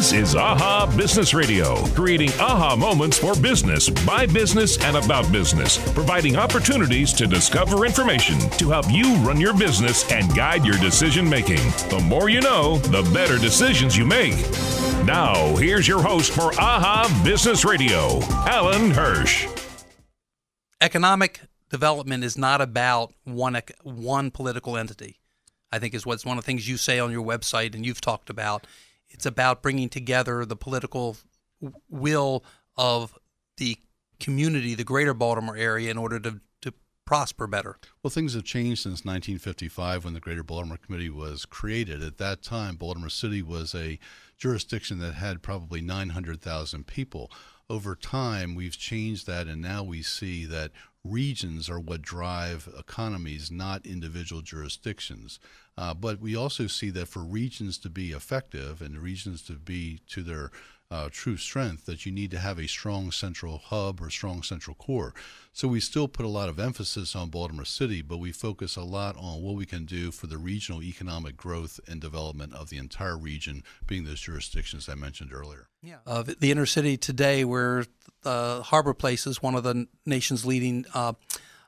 This is AHA Business Radio, creating aha moments for business, by business, and about business, providing opportunities to discover information to help you run your business and guide your decision making. The more you know, the better decisions you make. Now, here's your host for AHA Business Radio, Alan Hirsch. Economic development is not about one, one political entity, I think is what's one of the things you say on your website and you've talked about it's about bringing together the political will of the community, the greater Baltimore area, in order to prosper better? Well, things have changed since 1955 when the Greater Baltimore Committee was created. At that time, Baltimore City was a jurisdiction that had probably 900,000 people. Over time, we've changed that, and now we see that regions are what drive economies, not individual jurisdictions. Uh, but we also see that for regions to be effective and regions to be to their uh, true strength that you need to have a strong central hub or strong central core. So we still put a lot of emphasis on Baltimore City, but we focus a lot on what we can do for the regional economic growth and development of the entire region, being those jurisdictions I mentioned earlier. Yeah, uh, the inner city today, where the Harbor Place is one of the nation's leading uh,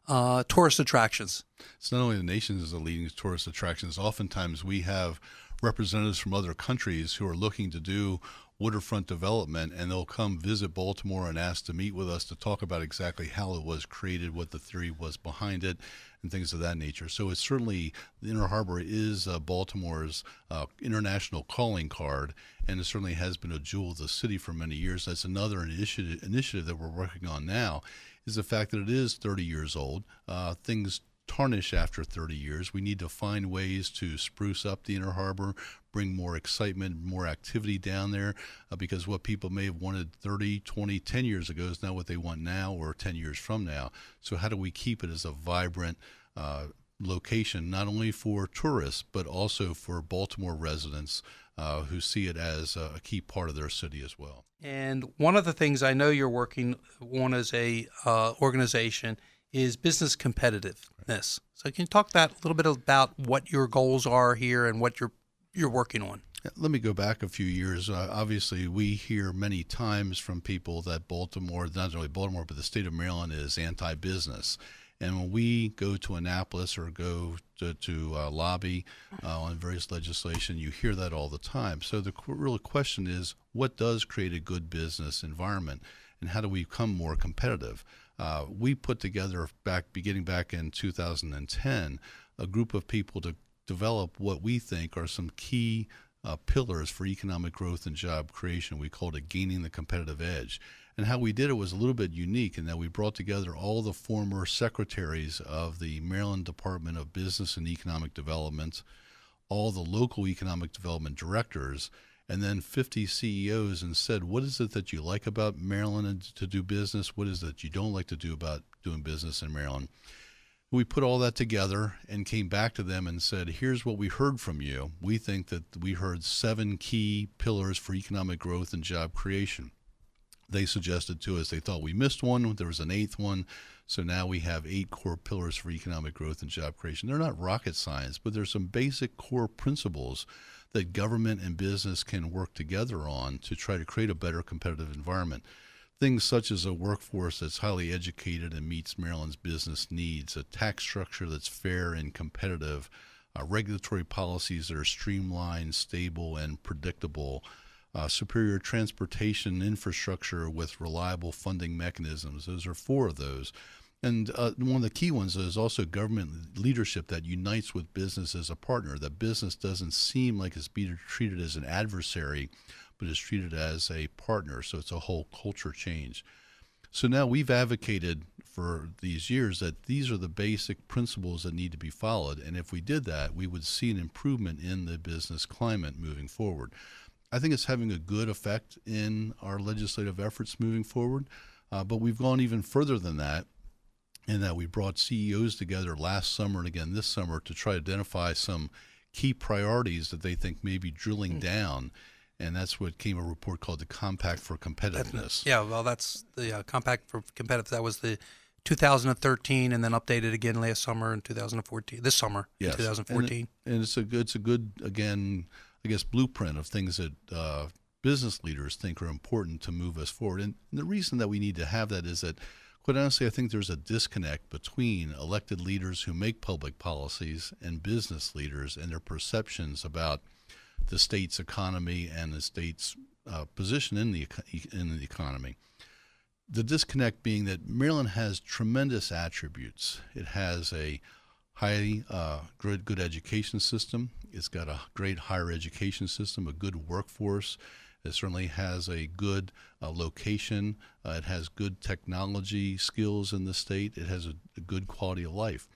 uh, tourist attractions. It's not only the nation's the leading tourist attractions. Oftentimes, we have representatives from other countries who are looking to do Waterfront Development, and they'll come visit Baltimore and ask to meet with us to talk about exactly how it was created, what the theory was behind it, and things of that nature. So it's certainly the Inner Harbor is uh, Baltimore's uh, international calling card, and it certainly has been a jewel of the city for many years. That's another initiative, initiative that we're working on now is the fact that it is 30 years old. Uh, things tarnish after 30 years. We need to find ways to spruce up the Inner Harbor, bring more excitement, more activity down there, uh, because what people may have wanted 30, 20, 10 years ago is not what they want now or 10 years from now. So, how do we keep it as a vibrant, uh, location not only for tourists but also for Baltimore residents uh, who see it as a key part of their city as well. And one of the things I know you're working on as a uh, organization is business competitiveness. So can you talk that a little bit about what your goals are here and what you're you're working on? Let me go back a few years. Uh, obviously, we hear many times from people that Baltimore, not only Baltimore, but the state of Maryland is anti-business. And when we go to Annapolis or go to, to uh, lobby uh, on various legislation, you hear that all the time. So the qu real question is, what does create a good business environment, and how do we become more competitive? Uh, we put together back beginning back in 2010 a group of people to develop what we think are some key uh, pillars for economic growth and job creation. We called it gaining the competitive edge. And how we did it was a little bit unique in that we brought together all the former secretaries of the Maryland Department of Business and Economic Development, all the local economic development directors, and then 50 CEOs and said, What is it that you like about Maryland and to do business? What is it that you don't like to do about doing business in Maryland? We put all that together and came back to them and said, Here's what we heard from you. We think that we heard seven key pillars for economic growth and job creation. They suggested to us they thought we missed one, there was an eighth one. So now we have eight core pillars for economic growth and job creation. They're not rocket science, but there's some basic core principles that government and business can work together on to try to create a better competitive environment. Things such as a workforce that's highly educated and meets Maryland's business needs, a tax structure that's fair and competitive, uh, regulatory policies that are streamlined, stable, and predictable, uh, superior transportation infrastructure with reliable funding mechanisms. Those are four of those. And uh, one of the key ones is also government leadership that unites with business as a partner. That business doesn't seem like it's being treated as an adversary, but is treated as a partner. So it's a whole culture change. So now we've advocated for these years that these are the basic principles that need to be followed. And if we did that, we would see an improvement in the business climate moving forward. I think it's having a good effect in our legislative efforts moving forward. Uh, but we've gone even further than that and that we brought CEOs together last summer and again this summer to try to identify some key priorities that they think may be drilling mm-hmm. down. And that's what came a report called the Compact for Competitiveness. Yeah, well, that's the uh, Compact for Competitiveness. That was the 2013 and then updated again last summer in 2014 this summer yes. 2014 and, it, and, it's a good it's a good again i guess blueprint of things that uh, business leaders think are important to move us forward and the reason that we need to have that is that Quite honestly, I think there's a disconnect between elected leaders who make public policies and business leaders and their perceptions about the state's economy and the state's uh, position in the in the economy. The disconnect being that Maryland has tremendous attributes. It has a highly uh, good, good education system. It's got a great higher education system, a good workforce. It certainly has a good uh, location. Uh, it has good technology skills in the state. It has a, a good quality of life.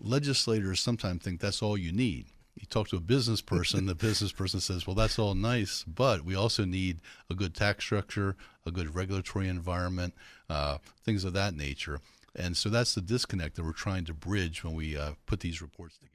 Legislators sometimes think that's all you need you talk to a business person, the business person says, "Well, that's all nice, but we also need a good tax structure, a good regulatory environment, uh, things of that nature." And so that's the disconnect that we're trying to bridge when we uh, put these reports together.